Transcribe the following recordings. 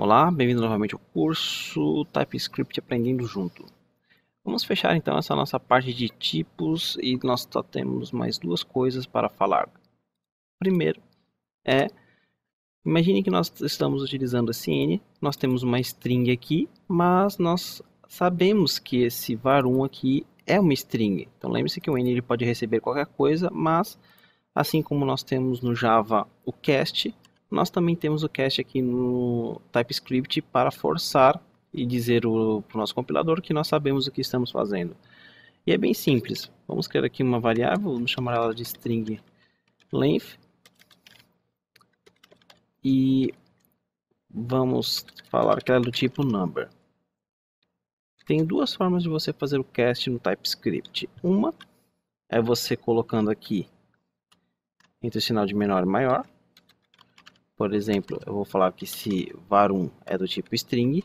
Olá, bem-vindo novamente ao curso TypeScript Aprendendo Junto. Vamos fechar então essa nossa parte de tipos e nós só temos mais duas coisas para falar. Primeiro é, imagine que nós estamos utilizando esse n, nós temos uma string aqui, mas nós sabemos que esse var1 aqui é uma string. Então lembre-se que o n ele pode receber qualquer coisa, mas assim como nós temos no Java o cast, nós também temos o cache aqui no TypeScript para forçar e dizer para o nosso compilador que nós sabemos o que estamos fazendo. E é bem simples. Vamos criar aqui uma variável, vamos chamar ela de string length. E vamos falar que ela é do tipo number. Tem duas formas de você fazer o cast no TypeScript. Uma é você colocando aqui entre o sinal de menor e maior, por exemplo, eu vou falar que se var1 é do tipo string,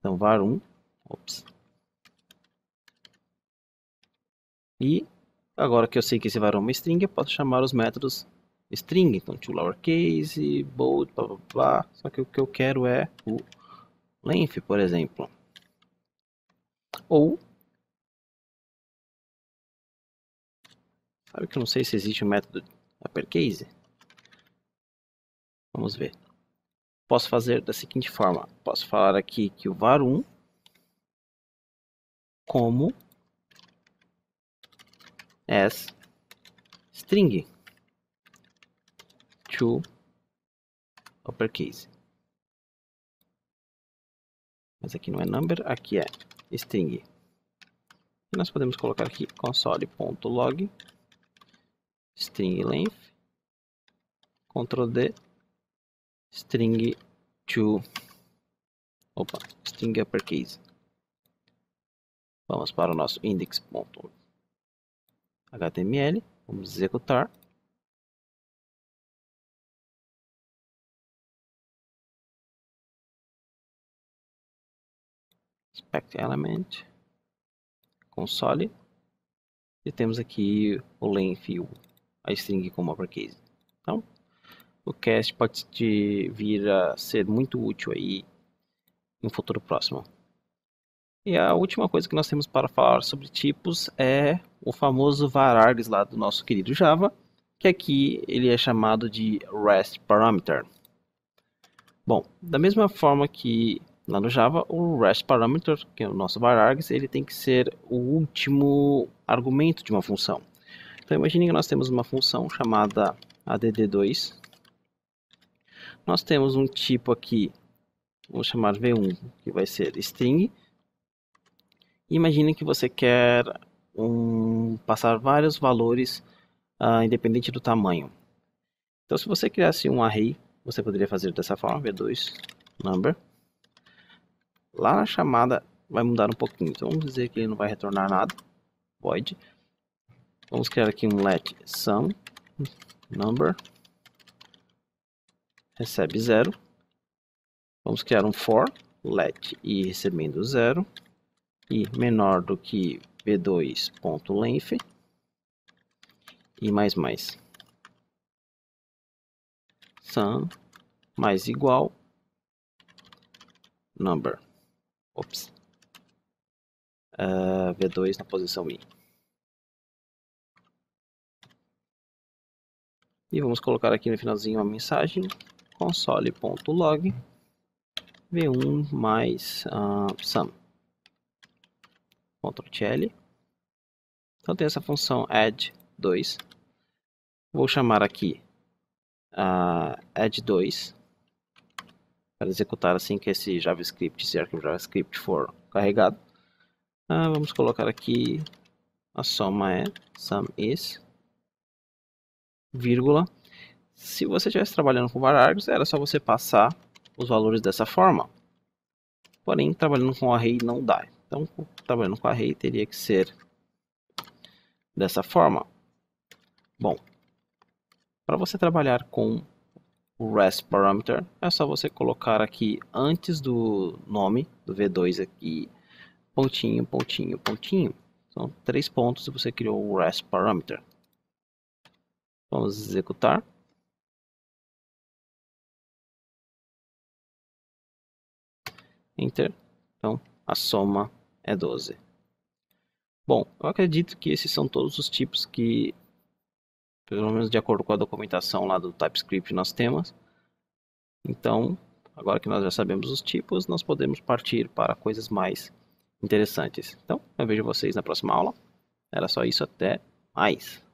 então var1, ops. E agora que eu sei que esse var1 é uma string, eu posso chamar os métodos string, então to lowercase, bold, blá blá blá. Só que o que eu quero é o length, por exemplo. Ou Sabe que eu não sei se existe o um método uppercase? Vamos ver. Posso fazer da seguinte forma. Posso falar aqui que o var1 como as string to uppercase. Mas aqui não é number, aqui é string. E nós podemos colocar aqui console.log string length Ctrl D string to opa, string uppercase. Vamos para o nosso index.html, vamos executar. Expect element, console, e temos aqui o length, a string como uppercase. Então, o cast pode te vir a ser muito útil aí em um futuro próximo. E a última coisa que nós temos para falar sobre tipos é o famoso varargs lá do nosso querido Java, que aqui ele é chamado de REST parameter. Bom, da mesma forma que lá no Java, o REST parameter, que é o nosso varargs, ele tem que ser o último argumento de uma função. Então imagine que nós temos uma função chamada add2 nós temos um tipo aqui, vamos chamar v1, que vai ser string. Imagine que você quer um, passar vários valores uh, independente do tamanho. Então, se você criasse um array, você poderia fazer dessa forma, v2 number. Lá na chamada vai mudar um pouquinho, então vamos dizer que ele não vai retornar nada, void. Vamos criar aqui um let sum number recebe zero. Vamos criar um for let i recebendo zero e menor do que b2.length e mais mais sum mais igual number ops uh, ah, v2 na posição i e vamos colocar aqui no finalzinho uma mensagem console.log v1 mais uh, sum. Ctrl+L. Então tem essa função add 2. Vou chamar aqui uh, add 2 para executar assim que esse JavaScript, esse arquivo JavaScript for carregado. Uh, vamos colocar aqui a soma é sum is vírgula se você estivesse trabalhando com varargos, era só você passar os valores dessa forma. Porém, trabalhando com array não dá. Então, trabalhando com array teria que ser dessa forma. Bom, para você trabalhar com o REST parameter, é só você colocar aqui antes do nome do V2 aqui, pontinho, pontinho, pontinho. São três pontos e você criou o REST parameter. Vamos executar. Enter. Então, a soma é 12. Bom, eu acredito que esses são todos os tipos que, pelo menos de acordo com a documentação lá do TypeScript, nós temos. Então, agora que nós já sabemos os tipos, nós podemos partir para coisas mais interessantes. Então, eu vejo vocês na próxima aula. Era só isso, até mais!